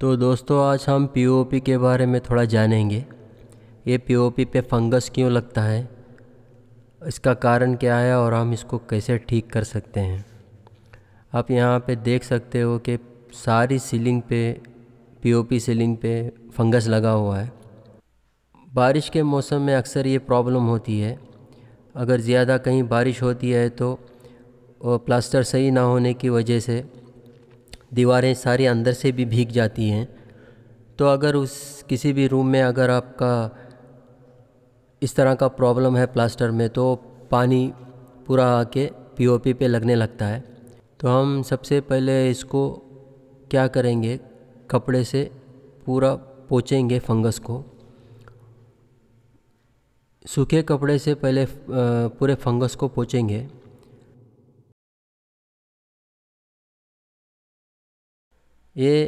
तो दोस्तों आज हम पीओपी के बारे में थोड़ा जानेंगे ये पीओपी पे फंगस क्यों लगता है इसका कारण क्या है और हम इसको कैसे ठीक कर सकते हैं आप यहाँ पे देख सकते हो कि सारी सीलिंग पे पीओपी सीलिंग पे फंगस लगा हुआ है बारिश के मौसम में अक्सर ये प्रॉब्लम होती है अगर ज़्यादा कहीं बारिश होती है तो प्लास्टर सही ना होने की वजह से दीवारें सारी अंदर से भी भीग जाती हैं तो अगर उस किसी भी रूम में अगर आपका इस तरह का प्रॉब्लम है प्लास्टर में तो पानी पूरा आके पीओपी पे लगने लगता है तो हम सबसे पहले इसको क्या करेंगे कपड़े से पूरा पोचेंगे फंगस को सूखे कपड़े से पहले पूरे फंगस को पोचेंगे ये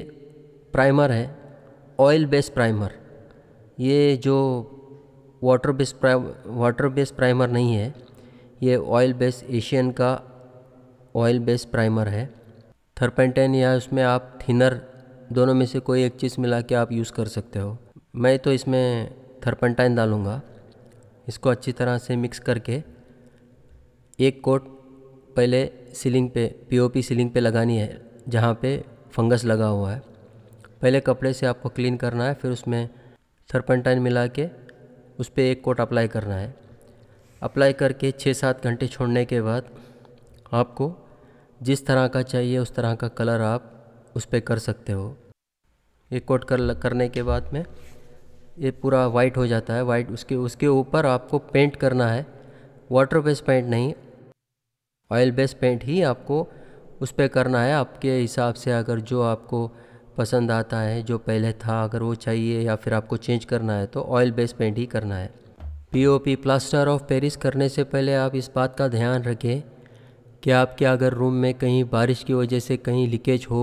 प्राइमर है ऑयल बेस प्राइमर ये जो water based prime water base primer नहीं है ये ऑयल बेस एशियन का ऑयल बेस प्राइमर है थर्पेंटेन या उसमें आप थिनर दोनों में से कोई एक चीज़ मिला के आप यूज़ कर सकते हो मैं तो इसमें थर्पेंटाइन डालूँगा इसको अच्छी तरह से मिक्स करके एक कोट पहले सीलिंग पे पीओपी सीलिंग पे लगानी है जहाँ पे फंगस लगा हुआ है पहले कपड़े से आपको क्लीन करना है फिर उसमें थर्पेंटाइन मिला के उस पर एक कोट अप्लाई करना है अप्लाई करके छः सात घंटे छोड़ने के बाद आपको जिस तरह का चाहिए उस तरह का कलर आप उस पर कर सकते हो ये कोट कर करने के बाद में ये पूरा वाइट हो जाता है वाइट उसके उसके ऊपर आपको पेंट करना है वाटर बेस्ड पेंट नहीं ऑयल बेस्ड पेंट ही आपको उस पर करना है आपके हिसाब से अगर जो आपको पसंद आता है जो पहले था अगर वो चाहिए या फिर आपको चेंज करना है तो ऑयल बेस पेंट ही करना है पीओपी प्लास्टर ऑफ पेरिस करने से पहले आप इस बात का ध्यान रखें कि आपके अगर रूम में कहीं बारिश की वजह से कहीं लीकेज हो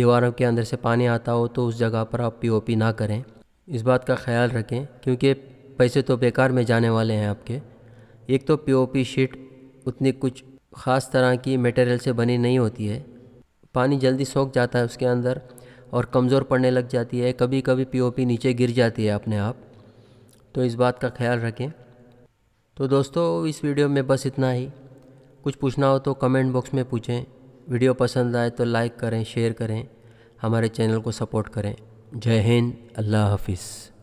दीवारों के अंदर से पानी आता हो तो उस जगह पर आप पीओपी ना करें इस बात का ख्याल रखें क्योंकि पैसे तो बेकार में जाने वाले हैं आपके एक तो पीओपी शीट उतनी कुछ ख़ास तरह की मटेरियल से बनी नहीं होती है पानी जल्दी सोख जाता है उसके अंदर और कमज़ोर पड़ने लग जाती है कभी कभी पीओपी नीचे गिर जाती है अपने आप तो इस बात का ख्याल रखें तो दोस्तों इस वीडियो में बस इतना ही कुछ पूछना हो तो कमेंट बॉक्स में पूछें वीडियो पसंद आए तो लाइक करें शेयर करें हमारे चैनल को सपोर्ट करें जय हिंद अल्लाह हाफिज़